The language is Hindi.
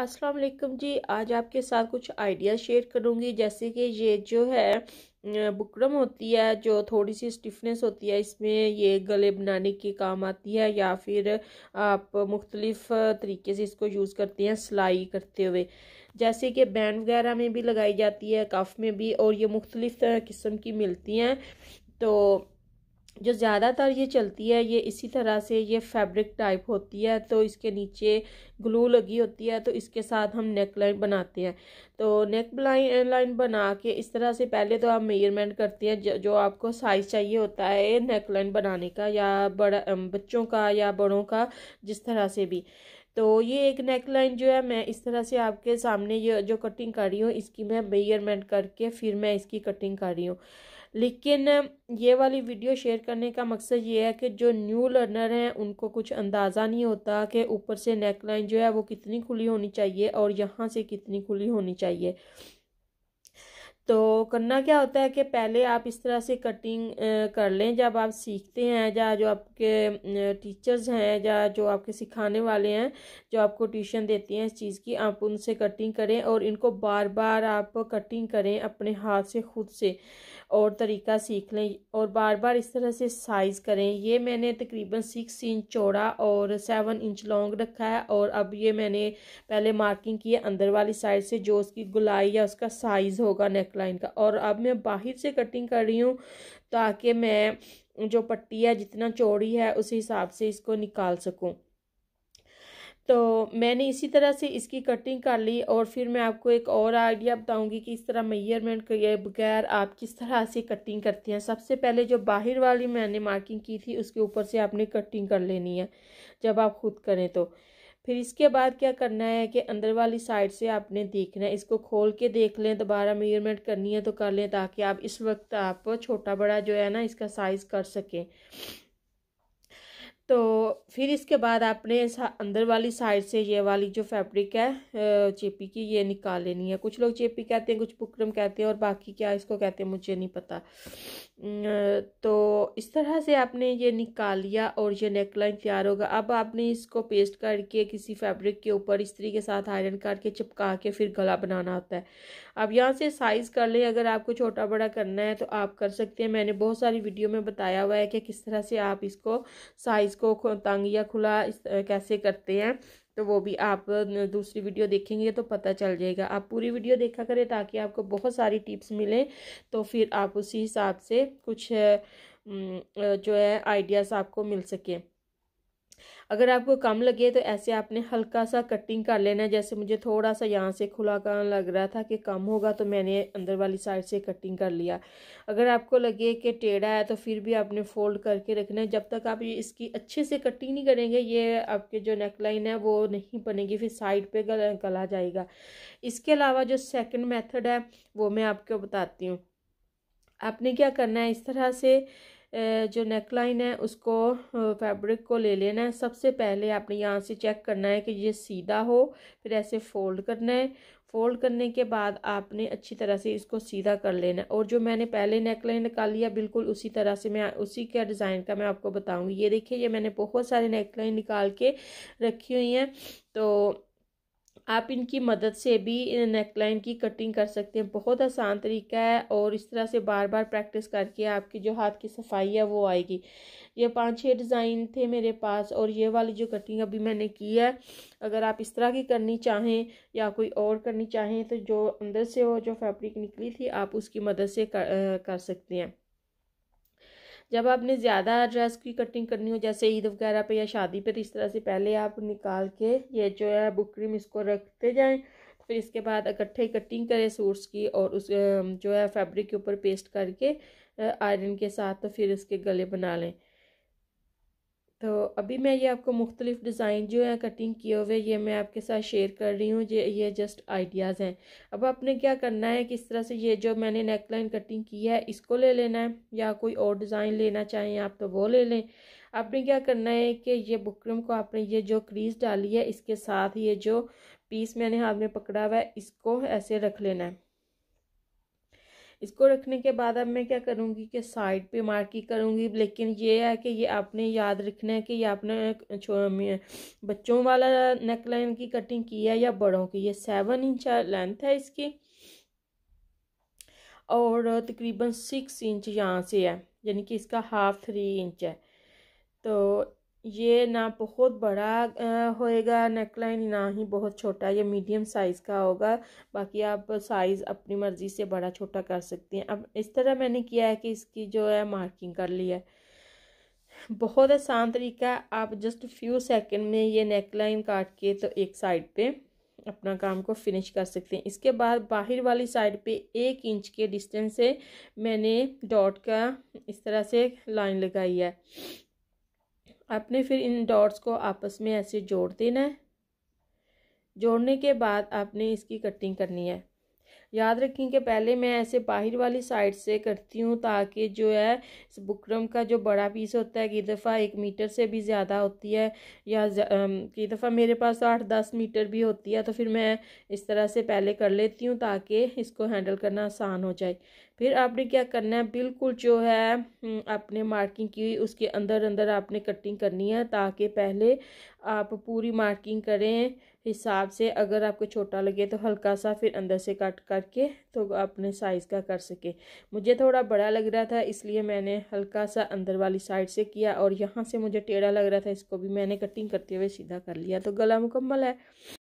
अस्सलाम वालेकुम जी आज आपके साथ कुछ आइडिया शेयर करूँगी जैसे कि ये जो है बुकरम होती है जो थोड़ी सी स्टिफनेस होती है इसमें ये गले बनाने के काम आती है या फिर आप मुख्तलिफ तरीके से इसको यूज़ करते हैं सिलाई करते हुए जैसे कि बैंड वगैरह में भी लगाई जाती है कफ में भी और ये मुख्तलिफ किस्म की मिलती हैं तो जो ज़्यादातर ये चलती है ये इसी तरह से ये फैब्रिक टाइप होती है तो इसके नीचे ग्लू लगी होती है तो इसके साथ हम नेक लाइन बनाते हैं तो नेक लाइन लाइन बना के इस तरह से पहले तो आप मेजरमेंट करते हैं जो आपको साइज़ चाहिए होता है नेक लाइन बनाने का या बड़ा बच्चों का या बड़ों का जिस तरह से भी तो ये एक नेक लाइन जो है मैं इस तरह से आपके सामने ये जो कटिंग कर रही हूँ इसकी मैं मेजरमेंट करके फिर मैं इसकी कटिंग कर रही हूँ लेकिन ये वाली वीडियो शेयर करने का मकसद ये है कि जो न्यू लर्नर हैं उनको कुछ अंदाज़ा नहीं होता कि ऊपर से नेक लाइन जो है वो कितनी खुली होनी चाहिए और यहाँ से कितनी खुली होनी चाहिए तो करना क्या होता है कि पहले आप इस तरह से कटिंग कर लें जब आप सीखते हैं या जो आपके टीचर्स हैं या जो आपके सिखाने वाले हैं जो आपको ट्यूशन देती हैं इस चीज़ की आप उनसे कटिंग करें और इनको बार बार आप कटिंग करें अपने हाथ से खुद से और तरीका सीख लें और बार बार इस तरह से साइज़ करें ये मैंने तकरीबन सिक्स इंच चौड़ा और सेवन इंच लॉन्ग रखा है और अब ये मैंने पहले मार्किंग की है अंदर वाली साइड से जो उसकी गुलाई या उसका साइज़ होगा नेक नेकलाइन का और अब मैं बाहर से कटिंग कर रही हूँ ताकि मैं जो पट्टी है जितना चौड़ी है उस हिसाब से इसको निकाल सकूँ तो मैंने इसी तरह से इसकी कटिंग कर ली और फिर मैं आपको एक और आइडिया बताऊंगी कि इस तरह मेयरमेंट के बगैर आप किस तरह से कटिंग करते हैं सबसे पहले जो बाहर वाली मैंने मार्किंग की थी उसके ऊपर से आपने कटिंग कर लेनी है जब आप खुद करें तो फिर इसके बाद क्या करना है कि अंदर वाली साइड से आपने देखना है इसको खोल के देख लें दोबारा मेजरमेंट करनी है तो कर लें ताकि आप इस वक्त आप छोटा बड़ा जो है ना इसका साइज़ कर सकें तो फिर इसके बाद आपने अंदर वाली साइड से ये वाली जो फैब्रिक है चेपी की ये निकाल लेनी है कुछ लोग चेपी कहते हैं कुछ बुकरम कहते हैं और बाकी क्या इसको कहते हैं मुझे नहीं पता तो इस तरह से आपने ये निकाल लिया और ये नेकलाइन तैयार होगा अब आपने इसको पेस्ट करके किसी फैब्रिक के ऊपर इस्त्री के साथ आयरन करके चिपका के फिर गला बनाना होता है अब यहाँ से साइज़ कर लें अगर आपको छोटा बड़ा करना है तो आप कर सकते हैं मैंने बहुत सारी वीडियो में बताया हुआ है कि किस तरह से आप इसको साइज़ इसको तंग या खुला कैसे करते हैं तो वो भी आप दूसरी वीडियो देखेंगे तो पता चल जाएगा आप पूरी वीडियो देखा करें ताकि आपको बहुत सारी टिप्स मिलें तो फिर आप उसी हिसाब से कुछ जो है आइडियाज़ आपको मिल सके अगर आपको कम लगे तो ऐसे आपने हल्का सा कटिंग कर लेना है जैसे मुझे थोड़ा सा यहाँ से खुला का लग रहा था कि कम होगा तो मैंने अंदर वाली साइड से कटिंग कर लिया अगर आपको लगे कि टेढ़ा है तो फिर भी आपने फोल्ड करके रखना है जब तक आप ये इसकी अच्छे से कटिंग नहीं करेंगे ये आपके जो नेकलाइन है वो नहीं बनेगी फिर साइड पर गल, गला जाएगा इसके अलावा जो सेकेंड मैथड है वो मैं आपको बताती हूँ आपने क्या करना है इस तरह से जो नेकलाइन है उसको फैब्रिक को ले लेना है सबसे पहले आपने यहाँ से चेक करना है कि ये सीधा हो फिर ऐसे फोल्ड करना है फोल्ड करने के बाद आपने अच्छी तरह से इसको सीधा कर लेना है और जो मैंने पहले नेकलाइन निकाल लिया बिल्कुल उसी तरह से मैं उसी का डिज़ाइन का मैं आपको बताऊँगी ये देखिए ये मैंने बहुत सारे नेकलाइन निकाल के रखी हुई हैं तो आप इनकी मदद से भी नेकलाइन की कटिंग कर सकते हैं बहुत आसान तरीका है और इस तरह से बार बार प्रैक्टिस करके आपकी जो हाथ की सफाई है वो आएगी ये पांच छह डिज़ाइन थे मेरे पास और ये वाली जो कटिंग अभी मैंने की है अगर आप इस तरह की करनी चाहें या कोई और करनी चाहें तो जो अंदर से वो जो फैब्रिक निकली थी आप उसकी मदद से कर, कर सकते हैं जब आपने ज़्यादा ड्रेस की कटिंग करनी हो जैसे ईद वगैरह पे या शादी पे तो इस तरह से पहले आप निकाल के ये जो है बुकरिम इसको रखते जाएं फिर इसके बाद इकट्ठे कटिंग करें सूट्स की और उस जो है फैब्रिक के ऊपर पेस्ट करके आयरन के साथ तो फिर इसके गले बना लें तो अभी मैं ये आपको मुख्तलिफ़ डिज़ाइन जो है कटिंग किए हुए ये मैं आपके साथ शेयर कर रही हूँ ये ये जस्ट आइडियाज़ हैं अब आपने क्या करना है किस तरह से ये जो मैंने नेक लाइन कटिंग की है इसको ले लेना है या कोई और डिज़ाइन लेना चाहें आप तो वो ले लें आपने क्या करना है कि ये बुकरम को आपने ये जो क्रीज डाली है इसके साथ ये जो पीस मैंने हाथ में पकड़ा हुआ है इसको ऐसे रख लेना है इसको रखने के बाद अब मैं क्या करूँगी कि साइड पे मार्किंग करूँगी लेकिन ये है कि ये आपने याद रखना है कि ये आपने बच्चों वाला नेक लाइन की कटिंग की है या बड़ों की ये सेवन इंच लेंथ है इसकी और तकरीबन सिक्स इंच यहाँ से है यानी कि इसका हाफ थ्री इंच है तो ये ना बहुत बड़ा होएगा नेकलाइन ना ही बहुत छोटा ये मीडियम साइज़ का होगा बाकी आप साइज़ अपनी मर्ज़ी से बड़ा छोटा कर सकती हैं अब इस तरह मैंने किया है कि इसकी जो है मार्किंग कर ली है बहुत आसान तरीका आप जस्ट फ्यू सेकंड में ये नेकलाइन काट के तो एक साइड पे अपना काम को फिनिश कर सकते हैं इसके बाद बाहर वाली साइड पे एक इंच के डिस्टेंस से मैंने डॉट का इस तरह से लाइन लगाई है आपने फिर इन डॉट्स को आपस में ऐसे जोड़ देना है जोड़ने के बाद आपने इसकी कटिंग करनी है याद रखें कि पहले मैं ऐसे बाहर वाली साइड से करती हूँ ताकि जो है बुकरम का जो बड़ा पीस होता है कई दफ़ा एक मीटर से भी ज़्यादा होती है या कई दफ़ा मेरे पास आठ दस मीटर भी होती है तो फिर मैं इस तरह से पहले कर लेती हूँ ताकि इसको हैंडल करना आसान हो जाए फिर आपने क्या करना है बिल्कुल जो है हम्म, आपने मार्किंग की उसके अंदर अंदर आपने कटिंग करनी है ताकि पहले आप पूरी मार्किंग करें हिसाब से अगर आपको छोटा लगे तो हल्का सा फिर अंदर से कट करके तो अपने साइज़ का कर सके मुझे थोड़ा बड़ा लग रहा था इसलिए मैंने हल्का सा अंदर वाली साइड से किया और यहाँ से मुझे टेढ़ा लग रहा था इसको भी मैंने कटिंग करते हुए सीधा कर लिया तो गला मुकम्मल है